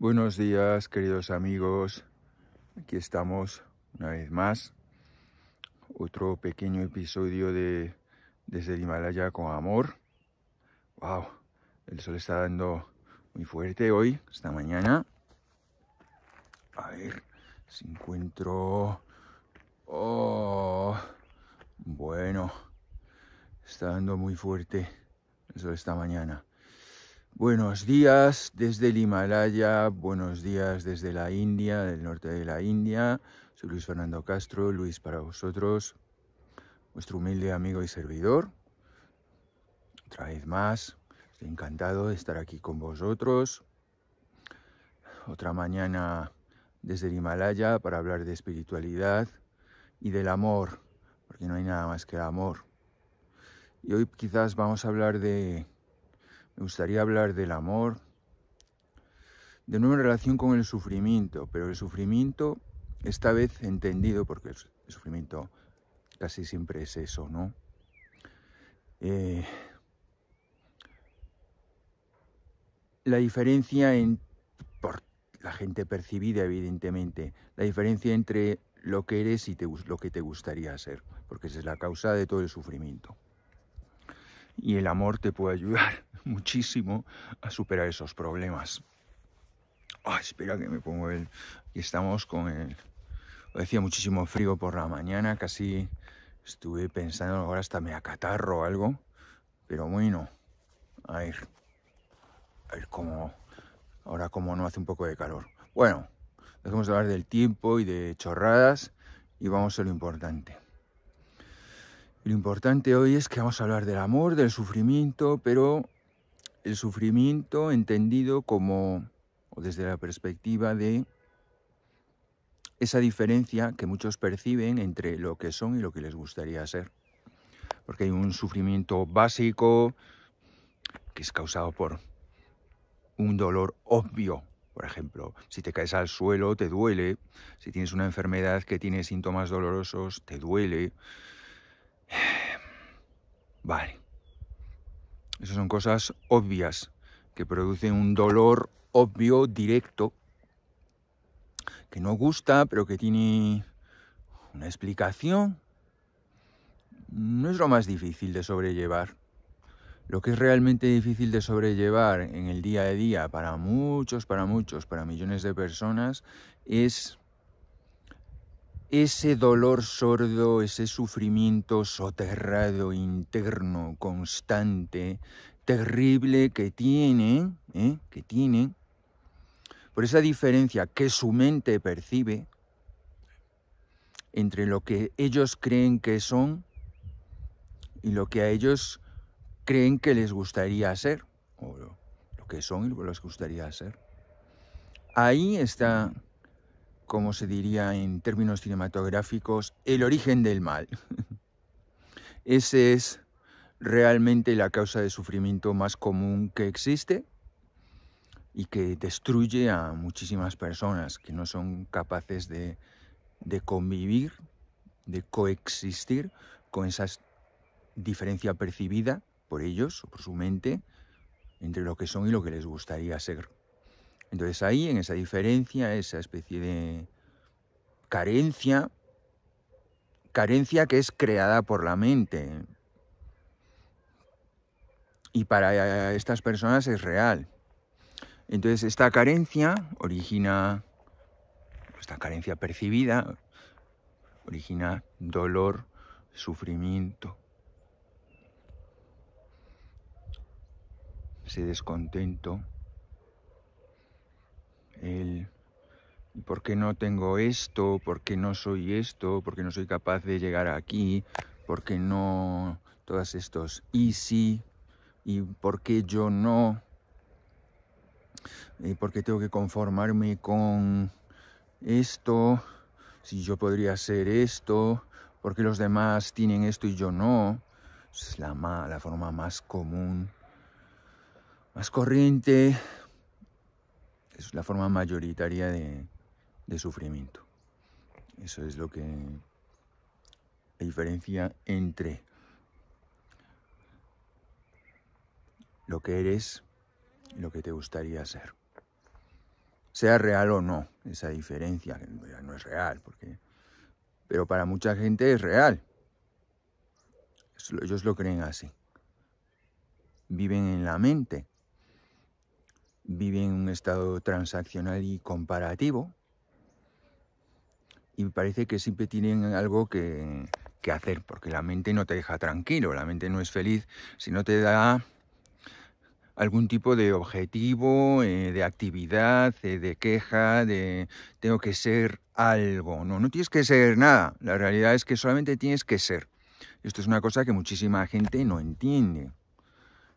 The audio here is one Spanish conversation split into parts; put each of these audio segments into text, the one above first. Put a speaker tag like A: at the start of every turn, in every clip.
A: Buenos días, queridos amigos. Aquí estamos una vez más. Otro pequeño episodio de desde el Himalaya con amor. Wow, el sol está dando muy fuerte hoy, esta mañana. A ver si encuentro. Oh, bueno, está dando muy fuerte el sol esta mañana. Buenos días desde el Himalaya, buenos días desde la India, del norte de la India. Soy Luis Fernando Castro, Luis para vosotros, vuestro humilde amigo y servidor. Otra vez más, estoy encantado de estar aquí con vosotros. Otra mañana desde el Himalaya para hablar de espiritualidad y del amor, porque no hay nada más que el amor. Y hoy quizás vamos a hablar de me gustaría hablar del amor, de nuevo en relación con el sufrimiento, pero el sufrimiento esta vez entendido, porque el sufrimiento casi siempre es eso, ¿no? Eh, la diferencia en, por la gente percibida, evidentemente, la diferencia entre lo que eres y lo que te gustaría ser, porque esa es la causa de todo el sufrimiento y el amor te puede ayudar muchísimo a superar esos problemas. espera que me pongo el... Aquí estamos con el... decía muchísimo frío por la mañana, casi estuve pensando ahora hasta me acatarro o algo, pero bueno, a ver, a ver cómo, ahora como no hace un poco de calor. Bueno, dejemos de hablar del tiempo y de chorradas y vamos a lo importante. Lo importante hoy es que vamos a hablar del amor, del sufrimiento, pero el sufrimiento entendido como, o desde la perspectiva de esa diferencia que muchos perciben entre lo que son y lo que les gustaría ser. Porque hay un sufrimiento básico que es causado por un dolor obvio. Por ejemplo, si te caes al suelo, te duele. Si tienes una enfermedad que tiene síntomas dolorosos, te duele. Vale. Esas son cosas obvias que producen un dolor obvio, directo, que no gusta, pero que tiene una explicación. No es lo más difícil de sobrellevar. Lo que es realmente difícil de sobrellevar en el día a día para muchos, para muchos, para millones de personas es ese dolor sordo, ese sufrimiento soterrado, interno, constante, terrible que tiene, ¿eh? que tiene, por esa diferencia que su mente percibe entre lo que ellos creen que son y lo que a ellos creen que les gustaría ser, o lo que son y lo que les gustaría ser. Ahí está como se diría en términos cinematográficos, el origen del mal. Ese es realmente la causa de sufrimiento más común que existe y que destruye a muchísimas personas que no son capaces de, de convivir, de coexistir con esa diferencia percibida por ellos o por su mente entre lo que son y lo que les gustaría ser. Entonces ahí, en esa diferencia, esa especie de carencia, carencia que es creada por la mente. Y para eh, estas personas es real. Entonces esta carencia origina, esta carencia percibida, origina dolor, sufrimiento, ese descontento el ¿por qué no tengo esto? ¿Por qué no soy esto? ¿Por qué no soy capaz de llegar aquí? ¿Por qué no todos estos y sí? ¿Y por qué yo no? ¿Y por qué tengo que conformarme con esto? Si yo podría hacer esto, ¿por qué los demás tienen esto y yo no? Es la, la forma más común, más corriente la forma mayoritaria de, sufrimiento. Eso es lo que la diferencia entre lo que eres y lo que te gustaría ser. Sea real o no, esa diferencia no es real, porque, pero para mucha gente es real. Ellos lo creen así. Viven en la mente viven en un estado transaccional y comparativo y me parece que siempre tienen algo que, hacer, porque la mente no te deja tranquilo, la mente no es feliz si no te da algún tipo de objetivo, eh, de actividad, eh, de queja, de tengo que ser algo. No, no tienes que ser nada. La realidad es que solamente tienes que ser. Esto es una cosa que muchísima gente no entiende.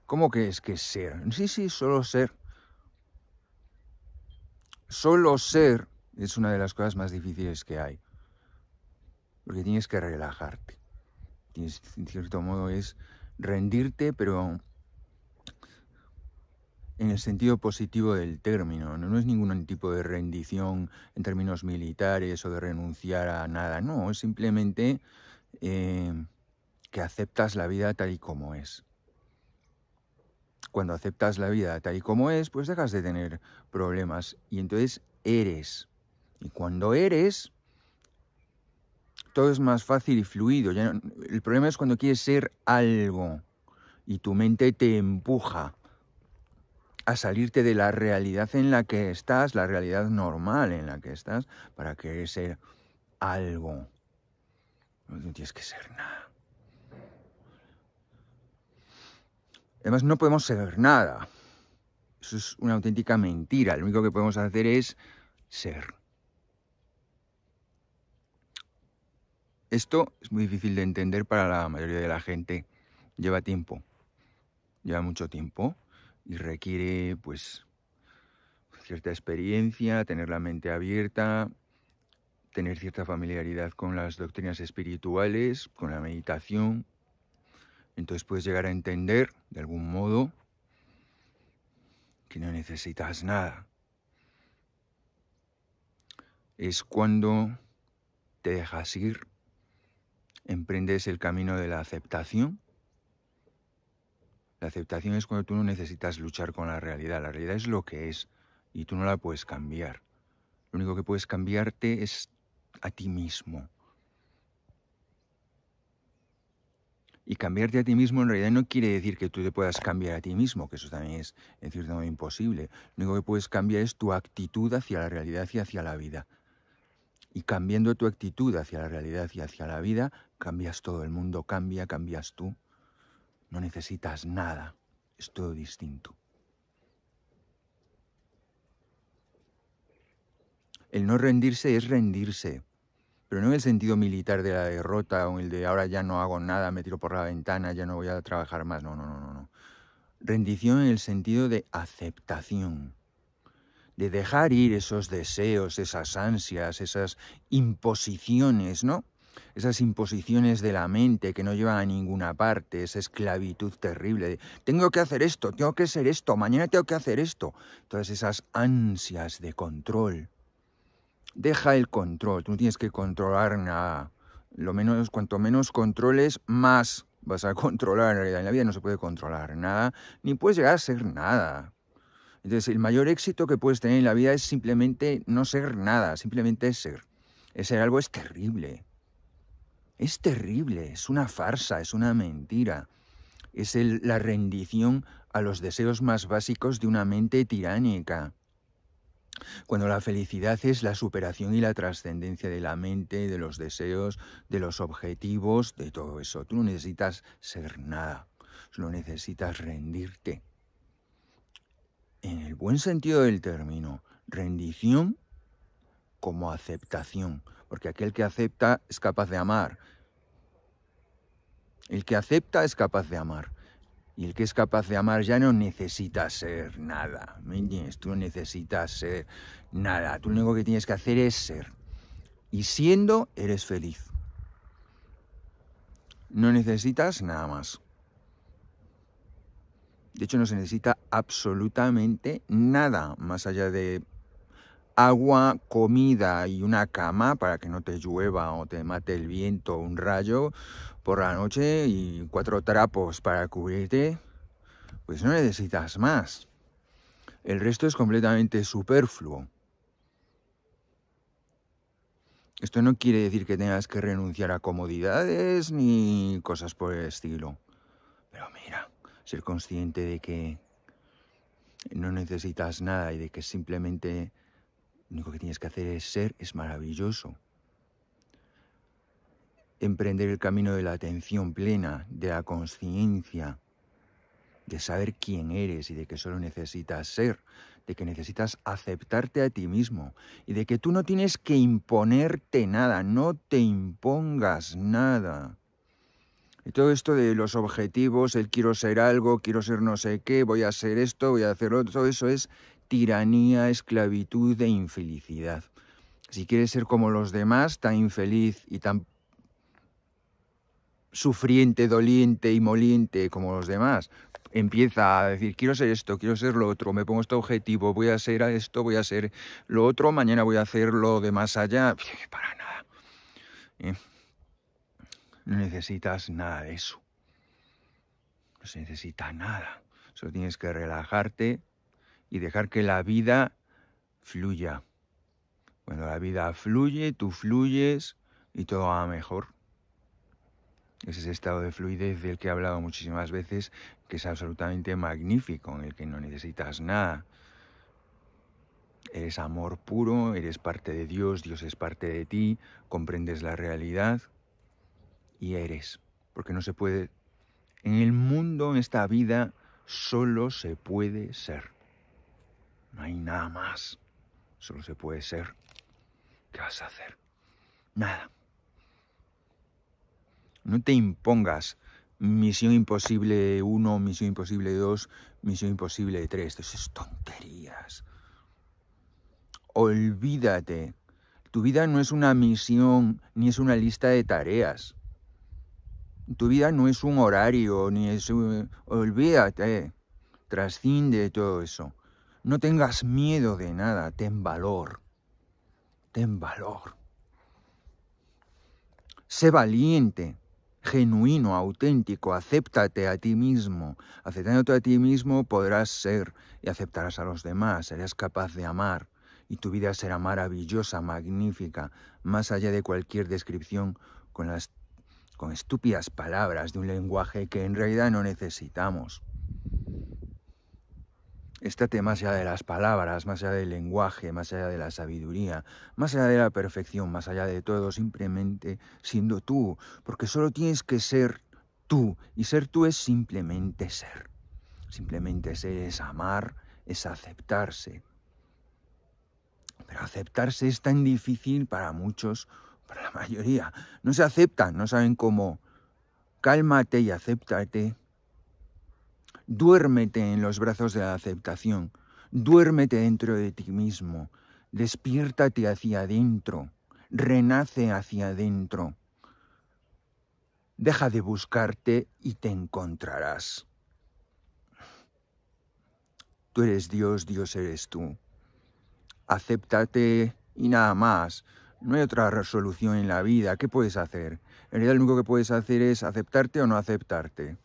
A: ¿Cómo que es que ser? Sí, sí, solo ser. Solo ser es una de las cosas más difíciles que hay. Porque tienes que relajarte. Tienes, en cierto modo es rendirte, pero en el sentido positivo del término. No, es ningún tipo de rendición en términos militares o de renunciar a nada. No, es simplemente eh, que aceptas la vida tal y como es cuando aceptas la vida tal y como es, pues dejas de tener problemas y entonces eres. Y cuando eres, todo es más fácil y fluido. el problema es cuando quieres ser algo y tu mente te empuja a salirte de la realidad en la que estás, la realidad normal en la que estás, para querer ser algo. No tienes que ser nada. Además, no podemos ser nada. Eso es una auténtica mentira. Lo único que podemos hacer es ser. Esto es muy difícil de entender para la mayoría de la gente. Lleva tiempo. Lleva mucho tiempo y requiere, pues, cierta experiencia, tener la mente abierta, tener cierta familiaridad con las doctrinas espirituales, con la meditación, entonces puedes llegar a entender, de algún modo, que no necesitas nada. Es cuando te dejas ir, emprendes el camino de la aceptación. La aceptación es cuando tú no necesitas luchar con la realidad. La realidad es lo que es y tú no la puedes cambiar. Lo único que puedes cambiarte es a ti mismo. Y cambiarte a ti mismo en realidad no quiere decir que tú te puedas cambiar a ti mismo, que eso también es en cierto modo imposible. Lo único que puedes cambiar es tu actitud hacia la realidad y hacia la vida. Y cambiando tu actitud hacia la realidad y hacia la vida, cambias todo, el mundo cambia, cambias tú. No necesitas nada, es todo distinto. El no rendirse es rendirse pero no en el sentido militar de la derrota o el de ahora ya no hago nada, me tiro por la ventana, ya no voy a trabajar más. No, no, no, no. Rendición en el sentido de aceptación, de dejar ir esos deseos, esas ansias, esas imposiciones, ¿no? Esas imposiciones de la mente que no llevan a ninguna parte, esa esclavitud terrible de tengo que hacer esto, tengo que ser esto, mañana tengo que hacer esto. Todas esas ansias de control deja el control. Tú no tienes que controlar nada. Lo menos, cuanto menos controles, más vas a controlar. En realidad, en la vida no se puede controlar nada, ni puedes llegar a ser nada. Entonces, el mayor éxito que puedes tener en la vida es simplemente no ser nada, simplemente ser. ser algo es terrible. Es terrible, es una farsa, es una mentira. Es la rendición a los deseos más básicos de una mente tiránica. Cuando la felicidad es la superación y la trascendencia de la mente, de los deseos, de los objetivos, de todo eso. Tú no necesitas ser nada, solo necesitas rendirte. En el buen sentido del término, rendición como aceptación, porque aquel que acepta es capaz de amar. El que acepta es capaz de amar. Y el que es capaz de amar ya no necesita ser nada. ¿Me entiendes? Tú no necesitas ser nada. Tú lo único que tienes que hacer es ser. Y siendo, eres feliz. No necesitas nada más. De hecho, no se necesita absolutamente nada más allá de agua, comida y una cama para que no te llueva o te mate el viento o un rayo por la noche y cuatro trapos para cubrirte, pues no necesitas más. El resto es completamente superfluo. Esto no quiere decir que tengas que renunciar a comodidades ni cosas por el estilo. Pero mira, ser consciente de que no necesitas nada y de que simplemente lo único que tienes que hacer es ser, es maravilloso. Emprender el camino de la atención plena, de la conciencia, de saber quién eres y de que solo necesitas ser, de que necesitas aceptarte a ti mismo y de que tú no tienes que imponerte nada, no te impongas nada. Y todo esto de los objetivos, el quiero ser algo, quiero ser no sé qué, voy a ser esto, voy a hacer otro, todo eso es tiranía, esclavitud e infelicidad. Si quieres ser como los demás, tan infeliz y tan sufriente, doliente y moliente como los demás, empieza a decir, quiero ser esto, quiero ser lo otro, me pongo este objetivo, voy a ser esto, voy a ser lo otro, mañana voy a hacer lo de más allá, para nada. ¿Eh? No necesitas nada de eso. No se necesita nada. Solo tienes que relajarte, y dejar que la vida fluya. Cuando la vida fluye, tú fluyes y todo va mejor. Es ese estado de fluidez del que he hablado muchísimas veces, que es absolutamente magnífico, en el que no necesitas nada. Eres amor puro, eres parte de Dios, Dios es parte de ti, comprendes la realidad y eres. Porque no se puede... En el mundo, en esta vida, solo se puede ser. No hay nada más. Solo se puede ser. ¿Qué vas a hacer? Nada. No te impongas Misión Imposible 1, Misión Imposible 2, Misión Imposible 3. Eso es tonterías. Olvídate. Tu vida no es una misión ni es una lista de tareas. Tu vida no es un horario, ni es... un... Olvídate. Trasciende todo eso. No tengas miedo de nada, ten valor. Ten valor. Sé valiente, genuino, auténtico, acéptate a ti mismo. Aceptándote a ti mismo podrás ser y aceptarás a los demás, serás capaz de amar y tu vida será maravillosa, magnífica, más allá de cualquier descripción con con estúpidas palabras de un lenguaje que en realidad no necesitamos estate más allá de las palabras, más allá del lenguaje, más allá de la sabiduría, más allá de la perfección, más allá de todo, simplemente siendo tú, porque solo tienes que ser tú, y ser tú es simplemente ser. Simplemente ser es amar, es aceptarse. Pero aceptarse es tan difícil para muchos, para la mayoría. No se aceptan, no saben cómo. Cálmate y acéptate Duérmete en los brazos de la aceptación, duérmete dentro de ti mismo, despiértate hacia adentro, renace hacia adentro. Deja de buscarte y te encontrarás. Tú eres Dios, Dios eres tú. Acéptate y nada más. No hay otra resolución en la vida. ¿Qué puedes hacer? En realidad lo único que puedes hacer es aceptarte o no aceptarte.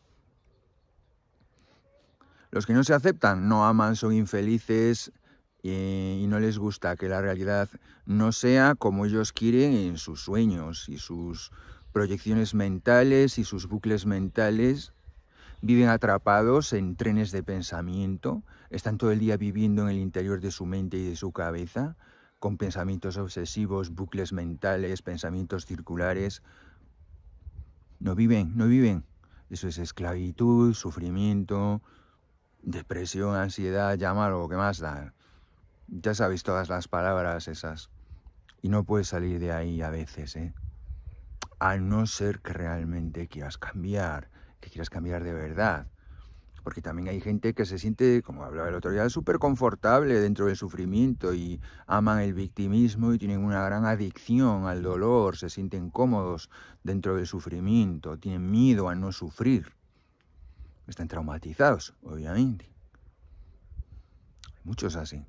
A: Los que no se aceptan, no aman, son infelices y, no les gusta que la realidad no sea como ellos quieren en sus sueños y sus proyecciones mentales y sus bucles mentales. Viven atrapados en trenes de pensamiento, están todo el día viviendo en el interior de su mente y de su cabeza, con pensamientos obsesivos, bucles mentales, pensamientos circulares. No viven, no viven. Eso es esclavitud, sufrimiento, depresión, ansiedad, llámalo, lo que más da. Ya sabéis todas las palabras esas. Y no puedes salir de ahí a veces, ¿eh? A no ser que realmente quieras cambiar, que quieras cambiar de verdad. Porque también hay gente que se siente, como hablaba el otro día, súper confortable dentro del sufrimiento y aman el victimismo y tienen una gran adicción al dolor, se sienten cómodos dentro del sufrimiento, tienen miedo a no sufrir. Están traumatizados, obviamente. Hay muchos así.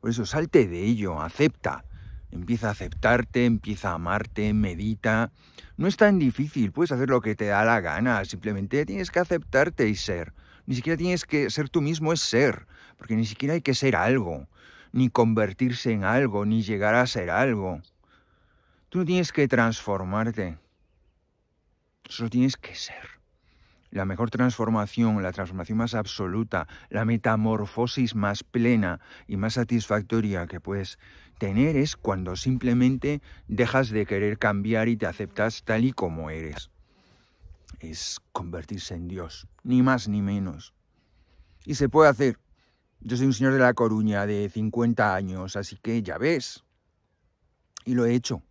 A: Por eso salte de ello, acepta. Empieza a aceptarte, empieza a amarte, medita. No es tan difícil, puedes hacer lo que te da la gana, simplemente tienes que aceptarte y ser. Ni siquiera tienes que ser tú mismo, es ser, porque ni siquiera hay que ser algo, ni convertirse en algo, ni llegar a ser algo. Tú no tienes que transformarte, solo tienes que ser la mejor transformación, la transformación más absoluta, la metamorfosis más plena y más satisfactoria que puedes tener es cuando simplemente dejas de querer cambiar y te aceptas tal y como eres. Es convertirse en Dios, ni más ni menos. Y se puede hacer. Yo soy un señor de La Coruña de 50 años, así que ya ves. Y lo he hecho.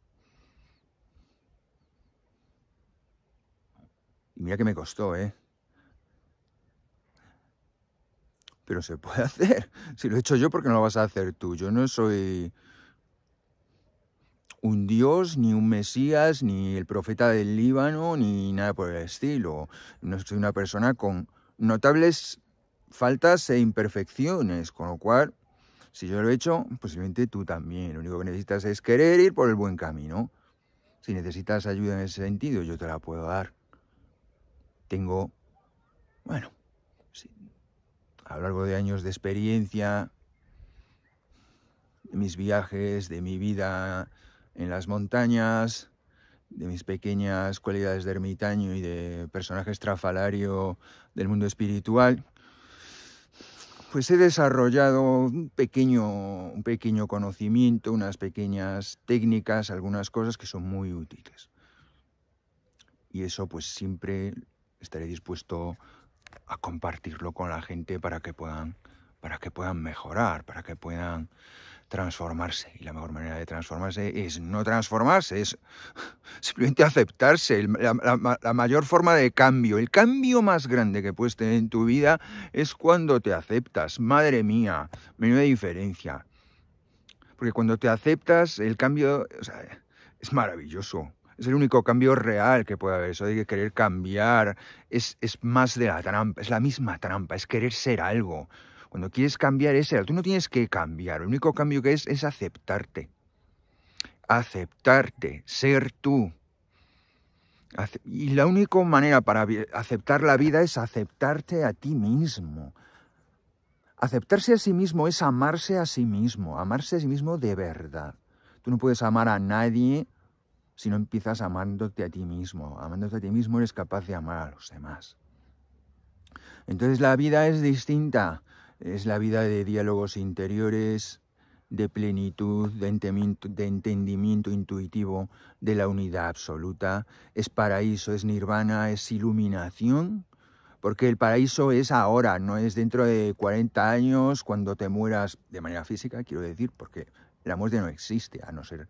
A: Y mira que me costó, ¿eh? Pero se puede hacer. Si lo he hecho yo, ¿por qué no lo vas a hacer tú? Yo no soy un dios, ni un mesías, ni el profeta del Líbano, ni nada por el estilo. No soy una persona con notables faltas e imperfecciones, con lo cual, si yo lo he hecho, posiblemente tú también. Lo único que necesitas es querer ir por el buen camino. Si necesitas ayuda en ese sentido, yo te la puedo dar tengo, bueno, a lo largo de años de experiencia, de mis viajes, de mi vida en las montañas, de mis pequeñas cualidades de ermitaño y de personaje estrafalario del mundo espiritual, pues he desarrollado un pequeño, un pequeño conocimiento, unas pequeñas técnicas, algunas cosas que son muy útiles. Y eso pues siempre estaré dispuesto a compartirlo con la gente para que puedan para que puedan mejorar, para que puedan transformarse. Y la mejor manera de transformarse es no transformarse, es simplemente aceptarse. La, mayor forma de cambio, el cambio más grande que puedes tener en tu vida es cuando te aceptas. Madre mía, menuda diferencia. Porque cuando te aceptas, el cambio o es maravilloso. Es el único cambio real que puede haber. Eso de querer cambiar es, es más de la trampa, es la misma trampa, es querer ser algo. Cuando quieres cambiar es ser, tú no tienes que cambiar, el único cambio que es es aceptarte. Aceptarte, ser tú. Y la única manera para aceptar la vida es aceptarte a ti mismo. Aceptarse a sí mismo es amarse a sí mismo, amarse a sí mismo de verdad. Tú no puedes amar a nadie si no empiezas amándote a ti mismo. Amándote a ti mismo eres capaz de amar a los demás. Entonces la vida es distinta. Es la vida de diálogos interiores, de plenitud, de entendimiento, intuitivo, de la unidad absoluta. Es paraíso, es nirvana, es iluminación. Porque el paraíso es ahora, no es dentro de 40 años cuando te mueras de manera física, quiero decir, porque la muerte no existe, a no ser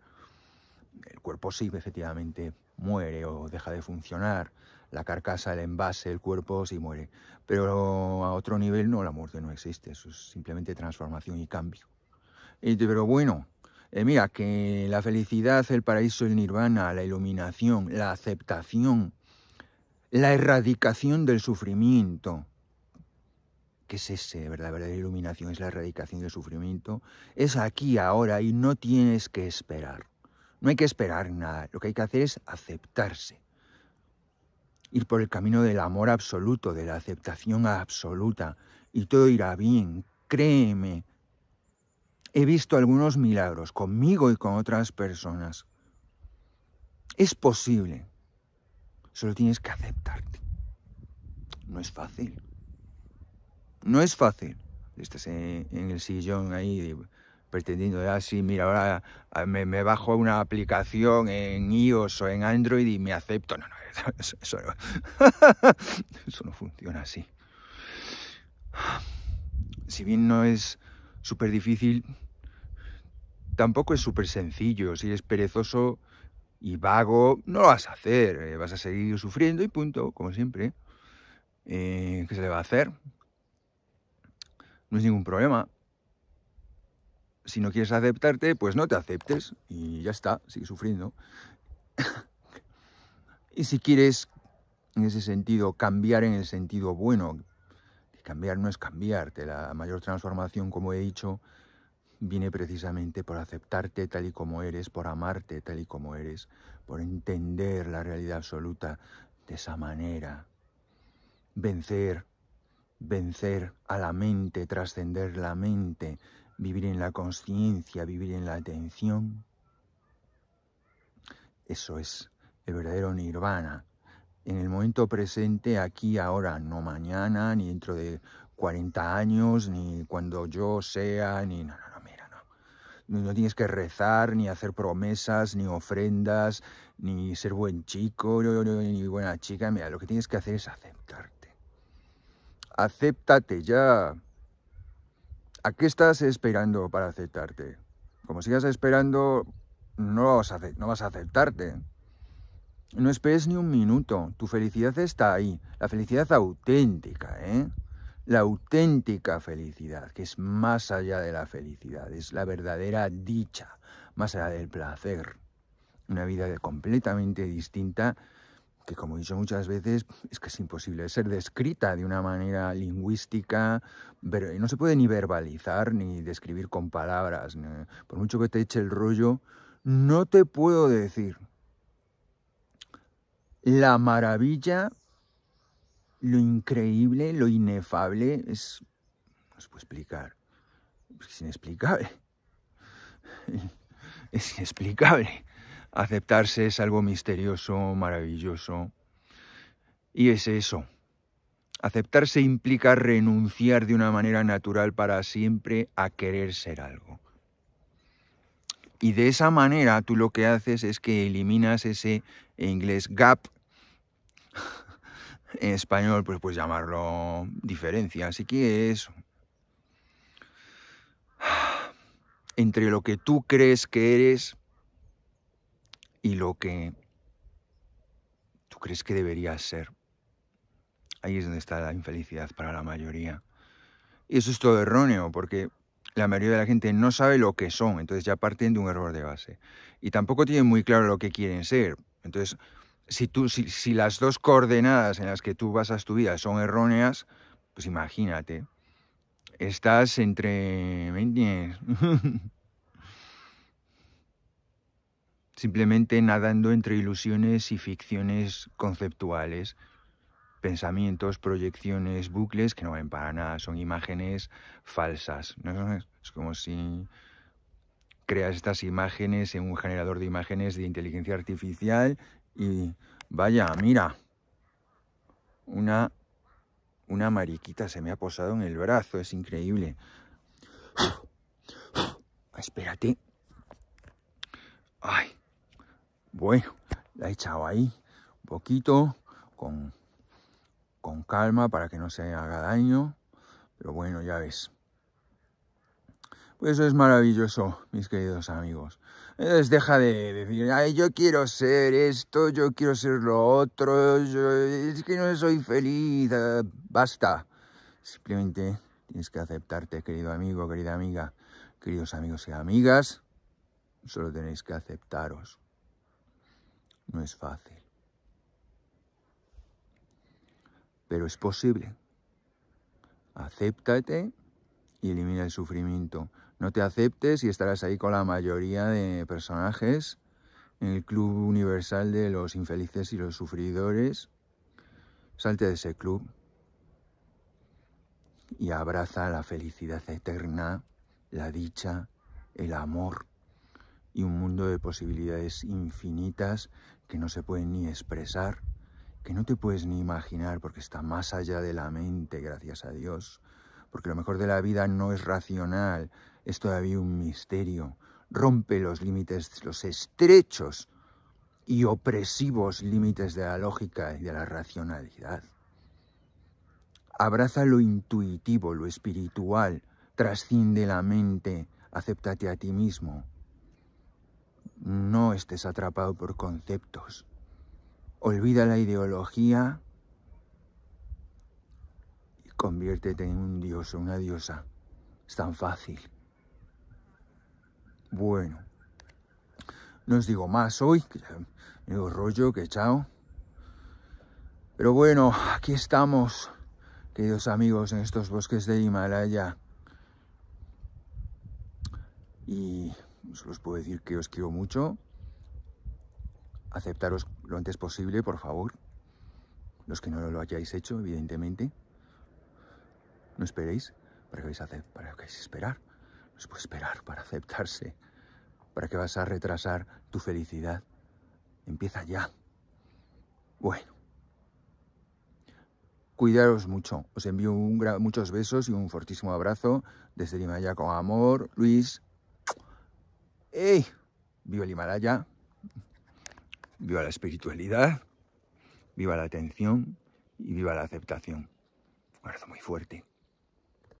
A: el cuerpo sí, efectivamente, muere o deja de funcionar. La carcasa, el envase, el cuerpo sí muere. Pero a otro nivel no, la muerte no existe. Eso es simplemente transformación y cambio. pero bueno, eh, mira, que la felicidad, el paraíso, el nirvana, la iluminación, la aceptación, la erradicación del sufrimiento. que es ese? ¿verdad? La iluminación es la erradicación del sufrimiento. Es aquí, ahora, y no tienes que esperar. No hay que esperar nada, lo que hay que hacer es aceptarse. Ir por el camino del amor absoluto, de la aceptación absoluta, y todo irá bien, créeme. He visto algunos milagros conmigo y con otras personas. Es posible, solo tienes que aceptarte. No es fácil. No es fácil. Estás en, el sillón ahí pretendiendo ah, mira, ahora ah, me, me, bajo una aplicación en iOS o en Android y me acepto. No, no, eso, no. funciona así. Si bien no es súper difícil, tampoco es súper sencillo. Si eres perezoso y vago, no lo vas a hacer. Eh, vas a seguir sufriendo y punto, como siempre. Eh, ¿Qué se le va a hacer? No es ningún problema si no quieres aceptarte, pues no te aceptes y ya está, sigue sufriendo. y si quieres, en ese sentido, cambiar en el sentido bueno, cambiar no es cambiarte, la mayor transformación, como he dicho, viene precisamente por aceptarte tal y como eres, por amarte tal y como eres, por entender la realidad absoluta de esa manera. Vencer, vencer a la mente, trascender la mente, vivir en la conciencia, vivir en la atención. Eso es el verdadero nirvana. En el momento presente, aquí, ahora, no mañana, ni dentro de 40 años, ni cuando yo sea, ni... No, no, no, mira, no. No tienes que rezar, ni hacer promesas, ni ofrendas, ni ser buen chico, ni buena chica. Mira, lo que tienes que hacer es aceptarte. Acéptate ya. ¿A qué estás esperando para aceptarte? Como sigas esperando, no vas a, no vas a aceptarte. No esperes ni un minuto. Tu felicidad está ahí. La felicidad auténtica, ¿eh? La auténtica felicidad, que es más allá de la felicidad, es la verdadera dicha, más allá del placer. Una vida completamente distinta que como he dicho muchas veces, es que es imposible ser descrita de una manera lingüística, eh, no se puede ni verbalizar ni describir con palabras. Eh, por mucho que te eche el rollo, no te puedo decir la maravilla, lo increíble, lo inefable, es... No se puede explicar. Es inexplicable. Es inexplicable aceptarse es algo misterioso, maravilloso. Y es eso. Aceptarse implica renunciar de una manera natural para siempre a querer ser algo. Y de esa manera tú lo que haces es que eliminas ese inglés gap, en español pues puedes llamarlo diferencia, así que es entre lo que tú crees que eres y lo que tú crees que deberías ser. Ahí es donde está la infelicidad para la mayoría. Y eso es todo erróneo, porque la mayoría de la gente no sabe lo que son, entonces ya parten de un error de base. Y tampoco tienen muy claro lo que quieren ser. Entonces, si, tú, si, las dos coordenadas en las que tú basas tu vida son erróneas, pues imagínate, estás entre... simplemente nadando entre ilusiones y ficciones conceptuales, pensamientos, proyecciones, bucles que no valen para nada, son imágenes falsas. Es como si creas estas imágenes en un generador de imágenes de inteligencia artificial y vaya, mira, una, una mariquita se me ha posado en el brazo, es increíble. Espérate. Ay. Bueno, la he echado ahí un poquito con, calma para que no se haga daño. Pero bueno, ya ves. Pues eso es maravilloso, mis queridos amigos. Entonces deja de decir, yo quiero ser esto, yo quiero ser lo otro, es que no soy feliz, ah, basta. Simplemente tienes que aceptarte, querido amigo, querida amiga, queridos amigos y amigas, solo tenéis que aceptaros. No es fácil. Pero es posible. Acéptate y elimina el sufrimiento. No te aceptes y estarás ahí con la mayoría de personajes en el club universal de los infelices y los sufridores. Salte de ese club y abraza la felicidad eterna, la dicha, el amor y un mundo de posibilidades infinitas que no se puede ni expresar, que no te puedes ni imaginar porque está más allá de la mente, gracias a Dios, porque lo mejor de la vida no es racional, es todavía un misterio, rompe los límites, los estrechos y opresivos límites de la lógica y de la racionalidad. Abraza lo intuitivo, lo espiritual, trasciende la mente, acéptate a ti mismo, no estés atrapado por conceptos. Olvida la ideología y conviértete en un dios o una diosa. Es tan fácil. Bueno, no os digo más hoy, que digo rollo, que chao. Pero bueno, aquí estamos, queridos amigos, en estos bosques de Himalaya. Y solo os puedo decir que os quiero mucho. Aceptaros lo antes posible, por favor. Los que no lo hayáis hecho, evidentemente. No esperéis. ¿Para qué vais a, hacer? ¿Para qué vais a esperar? No os puede esperar para aceptarse. ¿Para qué vas a retrasar tu felicidad? Empieza ya. Bueno. Cuidaros mucho. Os envío un muchos besos y un fortísimo abrazo desde Lima ya con amor. Luis. ¡Ey! Viva el Himalaya, viva la espiritualidad, viva la atención y viva la aceptación. Un abrazo muy fuerte.